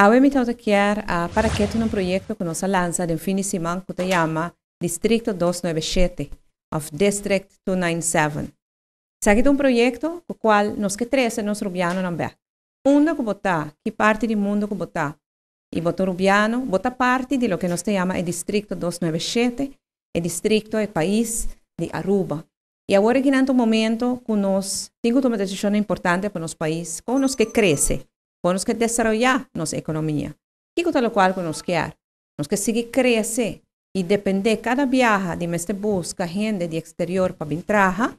A eu me tento invitar a paraquete un proyecto que nos lanza de fin de semana que se llama Distrito 297 of District 297. Se un un proyecto con o cual que nos nós rubiano não ver. Uno que que parte del mundo que vota Y voto rubiano, vota parte de lo que nos llama el Distrito 297, el distrito, el país de Aruba. E un que en este momento que nos, una decisión importante para nuestro país, con los que crece. Temos que desenvolver nossa economia. Que é o qual nós queremos. Nós que seguir crescer e depender cada viagem de mestre busca gente de exterior para vir trabalhar.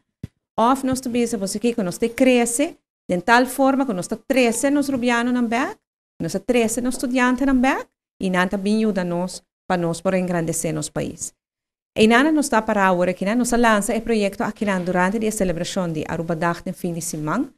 Of nós temos você que nós cresce de tal forma que nós cresce nos rubianos também, nós cresce nos estudantes também e nada ajuda nós para nós para engrandecer nosso país. E nós nos para agora que nós lança o projeto aqui durante a celebração de Aruba Dag no fim de semana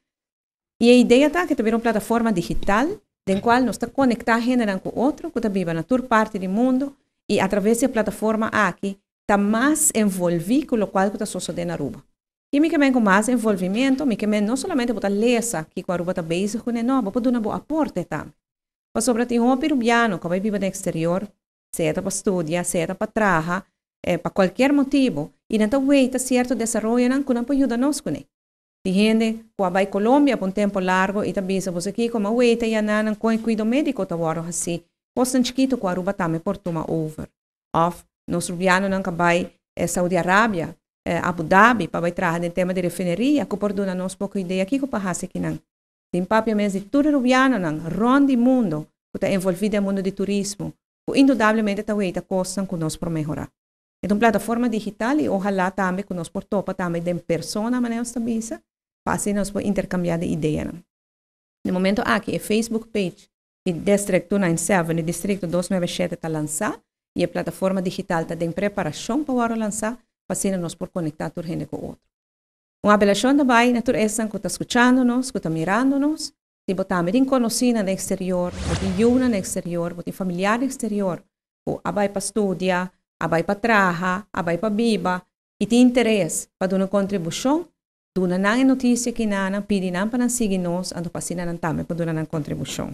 e a ideia está que tiveram uma plataforma digital, da qual nós está conectados gente com o outro, que também vai na tua parte do mundo, e através da plataforma aqui, está mais envolvido com o qual está sucedendo na Aruba. E me também com mais envolvimento, me também não somente para ler que com a Aruba está beijo, não, mas para dar um bom aporte também. Mas sobre ti um perubiano que vai viver no exterior, seja para estudar, seja para trabalhar, eh, para qualquer motivo, e não está certo desenvolvimento que não ajuda nós com ele. Ti hende kua vai Colombia por um tempo largo e também se você aqui como a ueta e anan com cuido médico tá waro eh, assim. Postan chiquito kua ruba tame por toma over. Of nos rubiano nan vai eh, Saudi Arábia, eh, Abu Dhabi para vai trazer no tema de refineria, que perdona nos pouco ideia aqui que passa aqui nan. Tem papia mesmo de tudo rubiano nan rondi mundo, que está envolvido no mundo de turismo. Que indudablemente tá ueta costan que nos por melhorar. Então, plataforma digital e ojalá também que nos por topa também de persona, mas não está páginas por intercambiar ideias. Né? No momento aqui, ah, é Facebook page de distrito 97, e Distrito 297 está lançada e a plataforma digital está em preparação para lançar, fazendo por conectar a gente com o outro. Uma apelação também, natureza, que está escutando-nos, que está mirando-nos, se botamos em conhecida no exterior, botar uma no exterior, botar familiar no exterior, ou abai para estudar, abai para trabalhar, abai para viva, e tem interesse para dar uma contribuição Duna ng notisya kinanang pidi ng panansiginos ang tupasinan ng tamay po duna ng kontribusyon.